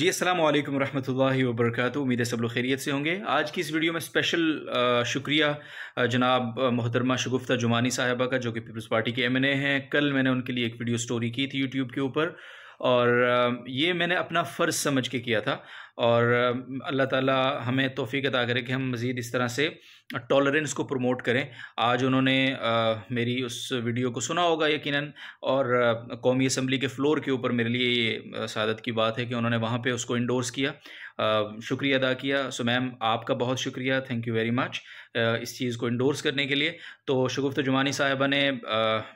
जी अस्सलाम वालेकुम रहमतुल्लाहि व बरकातहू उम्मीद है सब लोग खैरियत से होंगे आज की इस वीडियो में स्पेशल शुक्रिया जनाब मोहतरमा शगुफ्ता जुमानी साहबा का जो कि पीपल्स पार्टी के एमएनए हैं कल मैंने उनके लिए एक वीडियो स्टोरी की थी यूट्यूब के ऊपर और ये मैंने अपना फ़र्ज़ समझ के किया था और अल्लाह ताला हमें तोफ़ी अदा करें कि हम मज़ीद इस तरह से टॉलरेंस को प्रमोट करें आज उन्होंने मेरी उस वीडियो को सुना होगा यकीनन और कौमी असम्बली के फ़्लोर के ऊपर मेरे लिए ये सादत की बात है कि उन्होंने वहाँ पे उसको इंडोर्स किया शुक्रिया अदा किया सो मैम आपका बहुत शुक्रिया थैंक यू वेरी मच इस चीज़ को इंडोर्स करने के लिए तो शगुफ्त जुमानी साहिबा ने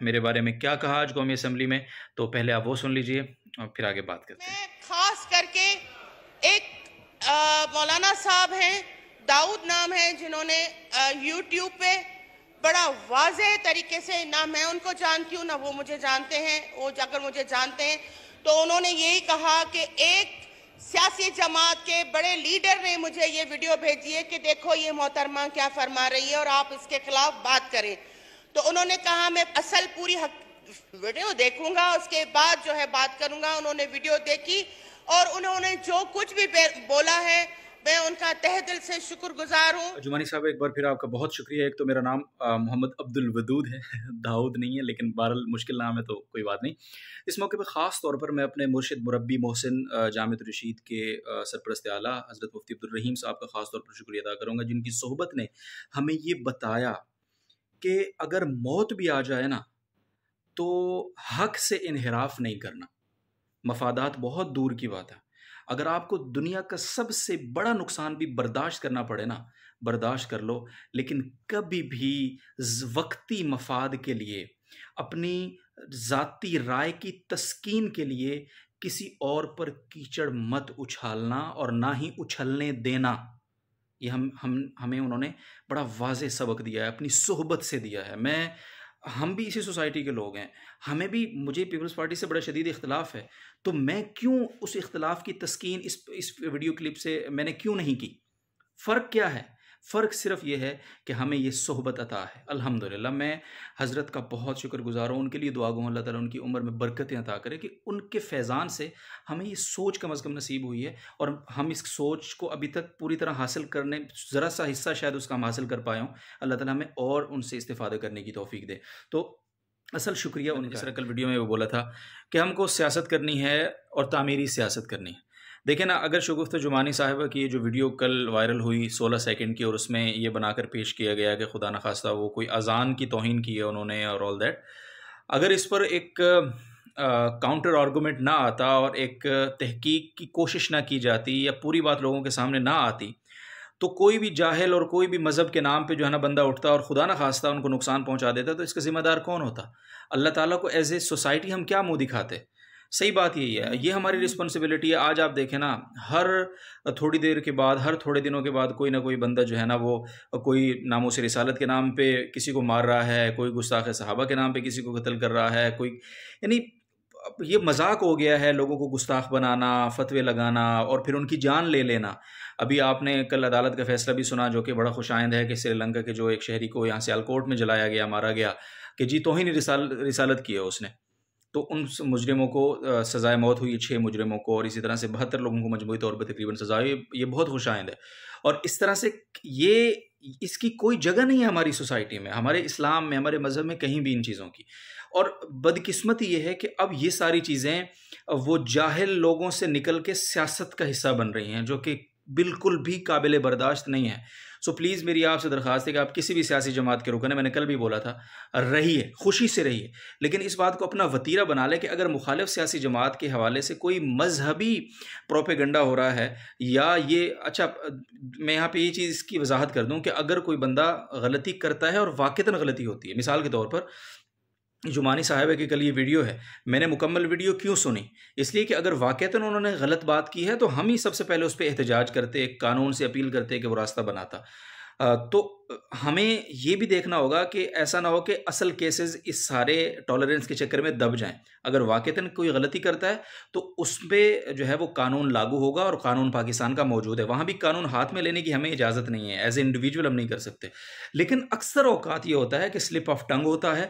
मेरे बारे में क्या कहा आज कौमी असम्बली में तो पहले आप वो सुन लीजिए और फिर आगे बात करते हैं खास करके एक मौलाना साहब हैं दाऊद नाम है जिन्होंने यूट्यूब पे बड़ा वाज तरीके से ना मैं उनको जानती हूँ ना वो मुझे जानते हैं वो अगर मुझे जानते हैं तो उन्होंने यही कहा कि एक सियासी जमात के बड़े लीडर ने मुझे ये वीडियो भेजी है कि देखो ये मोहतरमा क्या फरमा रही है और आप इसके खिलाफ बात करें तो उन्होंने कहा मैं असल पूरी हक वीडियो देखूंगा उसके बाद जो है बात करूंगा उन्होंने वीडियो देखी और उन्होंने जो कुछ भी बोला है मैं उनका तह दिल से शुक्र गुजार हूँ जुमानी साहब एक बार फिर आपका बहुत शुक्रिया एक तो मेरा नाम मोहम्मद अब्दुल वदूद है दाऊद नहीं है लेकिन बहरल मुश्किल नाम है तो कोई बात नहीं इस मौके पर ख़ास तौर पर मैं अपने मुर्शद मुरबी मोहसिन जामत रशीद के सरपरस्त आला हज़रत मुफ्ती अब्दुलरहीम साहब का ख़ास तौर पर शुक्रिया अदा करूँगा जिनकी सोहबत ने हमें ये बताया कि अगर मौत भी आ जाए ना तो हक से इनहराफ नहीं करना मफादात बहुत दूर की बात है अगर आपको दुनिया का सबसे बड़ा नुकसान भी बर्दाश्त करना पड़े ना बर्दाश्त कर लो लेकिन कभी भी वक्ती मफाद के लिए अपनी ज़ाती राय की तस्कीन के लिए किसी और पर कीचड़ मत उछालना और ना ही उछलने देना ये हम हम हमें उन्होंने बड़ा वाज सबक दिया है अपनी सोहबत से दिया है मैं हम भी इसी सोसाइटी के लोग हैं हमें भी मुझे पीपल्स पार्टी से बड़ा शदीद इख्तलाफ है तो मैं क्यों उस इख्तलाफ की तस्कीन इस इस वीडियो क्लिप से मैंने क्यों नहीं की फ़र्क क्या है फ़र्क सिर्फ ये है कि हमें ये सोहबत अता है अल्हम्दुलिल्लाह मैं हज़रत का बहुत शुक्र गुजार हूँ उनके लिए दुआ अल्लाह ताला उनकी उम्र में बरकतें अता करें कि उनके फैज़ान से हमें ये सोच कम अज़ कम नसीब हुई है और हम इस सोच को अभी तक पूरी तरह हासिल करने ज़रा सा हिस्सा शायद उसका हम हासिल कर पाए हूँ अल्लाह ताली हमें और उनसे इस्तेफादा करने की तोफ़ी दे तो असल शुक्रिया उन्हें कल वीडियो में वो बोला था कि हमको सियासत करनी है और तामीरी सियासत करनी है देखें ना अगर शगुफ्त जुमानी साहबा की ये जो वीडियो कल वायरल हुई सोलह सेकेंड की और उसमें ये बनाकर पेश किया गया कि खुदा नखास्ता वो कोई अजान की तोहन की है उन्होंने और ऑल दैट अगर इस पर एक काउंटर आर्गूमेंट ना आता और एक तहकीक की कोशिश ना की जाती या पूरी बात लोगों के सामने ना आती तो कोई भी जाहिल और कोई भी मज़हब के नाम पे जो है ना बंदा उठता और खुदा ना खास्ता उनको नुकसान पहुंचा देता तो इसका ज़िम्मेदार कौन होता अल्लाह ताला को एज ए सोसाइटी हम क्या मुँह दिखाते सही बात यही है ये हमारी रिस्पॉन्सिबिलिटी हम्म। है आज आप देखें ना हर थोड़ी देर के बाद हर थोड़े दिनों के बाद कोई ना कोई बंदा जो है ना वो कोई नामों से रिसालत के नाम पे किसी को मार रहा है कोई गुस्ताख सहाबा के नाम पे किसी को कत्ल कर रहा है कोई यानी ये मजाक हो गया है लोगों को गुस्ताख बनाना फतवे लगाना और फिर उनकी जान ले लेना अभी आपने कल अदालत का फैसला भी सुना जो कि बड़ा खुश है कि श्रीलंका के जो एक शहरी को यहाँ से अलकोर्ट में जलाया गया मारा गया कि जी तो ही नहीं रिसाल रिसालत की है उसने तो उन मुजरमों को सज़ाए मौत हुई छः मुजरमों को और इसी तरह से बहत्तर लोगों को मजमू तौर पर तकरीबन सज़ा हुई ये बहुत खुश है और इस तरह से ये इसकी कोई जगह नहीं है हमारी सोसाइटी में हमारे इस्लाम में हमारे मज़हब में कहीं भी इन चीज़ों की और बदकिस्मती ये है कि अब ये सारी चीज़ें वो जाहिल लोगों से निकल के सियासत का हिस्सा बन रही हैं जो कि बिल्कुल भी काबिल बर्दाश्त नहीं है सो so, प्लीज़ मेरी आपसे दरख्वास्त है कि आप किसी भी सियासी जमात के रुकने मैंने कल भी बोला था रहिए खुशी से रहिए लेकिन इस बात को अपना वतीरा बना लें कि अगर मुखालिफ सियासी जमात के हवाले से कोई मजहबी प्रोपेगंडा हो रहा है या ये अच्छा मैं यहाँ पे ये चीज़ की वजाहत कर दूँ कि अगर कोई बंदा गलती करता है और वाकता गलती होती है मिसाल के तौर पर जुमानी साहब है कि कल ये वीडियो है मैंने मुकम्मल वीडियो क्यों सुनी इसलिए कि अगर वाक़ता तो उन्होंने गलत बात की है तो हम ही सबसे पहले उस पर एहतजाज करते कानून से अपील करते कि वो रास्ता बनाता तो हमें ये भी देखना होगा कि ऐसा ना हो कि असल केसेस इस सारे टॉलरेंस के चक्कर में दब जाएं अगर वाकता कोई गलती करता है तो उस पर जो है वो कानून लागू होगा और कानून पाकिस्तान का मौजूद है वहाँ भी कानून हाथ में लेने की हमें इजाज़त नहीं है एज ए इंडिविजुअल हम नहीं कर सकते लेकिन अक्सर अवकात ये होता है कि स्लिप ऑफ टंग होता है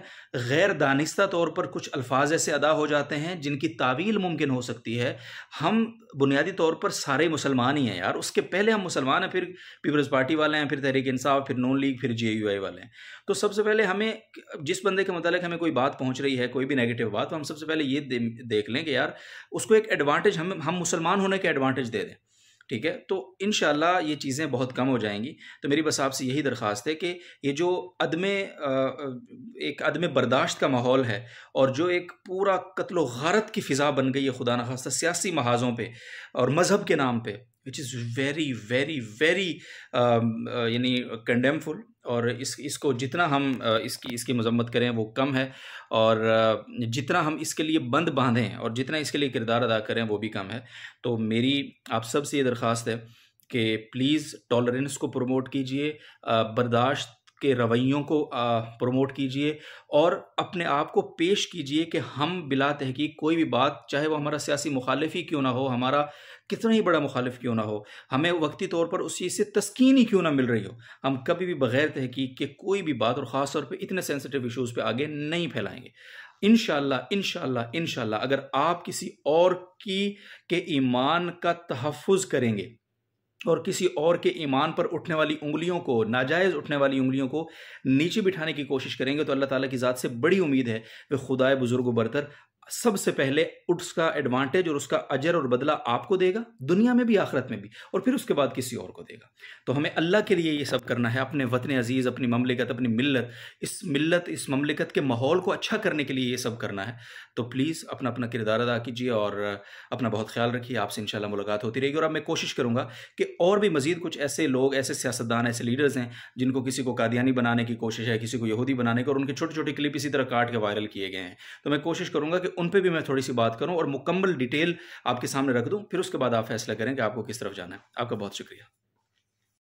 गैर दानिस्ता तौर पर कुछ अल्फाज ऐसे अदा हो जाते हैं जिनकी तावील मुमकिन हो सकती है हम बुनियादी तौर पर सारे मुसलमान ही हैं यार उसके पहले हम मुसलमान हैं फिर पीपल्स पार्टी वाले हैं फिर तहरीक इंसाफ फिर नॉन लीग फिर जे वाले हैं तो सबसे पहले हमें जिस बंदे के मतलब हमें कोई बात पहुंच रही है कोई भी नेगेटिव बात तो हम सबसे पहले ये दे, देख लें कि यार उसको एक एडवांटेज हम हम मुसलमान होने के एडवांटेज दे दें ठीक है तो इन ये चीज़ें बहुत कम हो जाएंगी तो मेरी बस आपसे यही दरख्वास्त है कि ये जो अदम एक अदम बर्दाश्त का माहौल है और जो एक पूरा कत्ल गारत की फ़िज़ा बन गई है खुदा नखास्ता सियासी महाजों पर और मज़हब के नाम पर which is very very very यानी कंडेमफुल और इस इसको जितना हम uh, इसकी इसकी मजम्मत करें वो कम है और uh, जितना हम इसके लिए बंद बांधें और जितना इसके लिए किरदार अदा करें वो भी कम है तो मेरी आप सब से ये दरख्वास्त है कि प्लीज़ टॉलरेंस को प्रमोट कीजिए uh, बर्दाश्त के रवैयों को प्रमोट कीजिए और अपने आप को पेश कीजिए कि हम बिला तहकीक कोई भी बात चाहे वो हमारा सियासी मुखालिफ ही क्यों ना हो हमारा कितना ही बड़ा मुखालिफ क्यों ना हो हमें वक्ती तौर पर उस चीज़ से तस्कीन ही क्यों ना मिल रही हो हम कभी भी बग़ैर तहकीक के कोई भी बात और ख़ास तौर पर इतने सेंसिटिव इशूज़ पर आगे नहीं फैलाएँगे इन शह इन अगर आप किसी और की के ईमान का तहफ़ करेंगे और किसी और के ईमान पर उठने वाली उंगलियों को नाजायज़ उठने वाली उंगलियों को नीचे बिठाने की कोशिश करेंगे तो अल्लाह ताला की ज़ात से बड़ी उम्मीद है वे खुदाए बुज़ुर्ग बरतर सबसे पहले उसका एडवांटेज और उसका अजर और बदला आपको देगा दुनिया में भी आखरत में भी और फिर उसके बाद किसी और को देगा तो हमें अल्लाह के लिए ये सब करना है अपने वतन अजीज़ अपनी ममलिकत अपनी मिलत इस मिलत इस ममलिकत के माहौल को अच्छा करने के लिए ये सब करना है तो प्लीज़ अपना अपना किरदार अदा कीजिए और अपना बहुत ख्याल रखिए आपसे इन मुलाकात होती रहेगी और अब मैं कोशिश करूँगा कि और भी मज़ीद कुछ ऐसे लोग ऐसे सियासतदान ऐसे लीडर्स हैं जिनको किसी को कादियानी बनाने की कोशिश है किसी को यहूदी बनाने की और उनके छोटे छोटे क्लिप इसी तरह काट के वायरल किए गए हैं तो मैं कोशिश करूँगा कि उन पर भी मैं थोड़ी सी बात करूँ और मुकम्मल डिटेल आपके सामने रख दूँ फिर उसके बाद आप फैसला करें कि आपको किस तरफ जाना है आपका बहुत शुक्रिया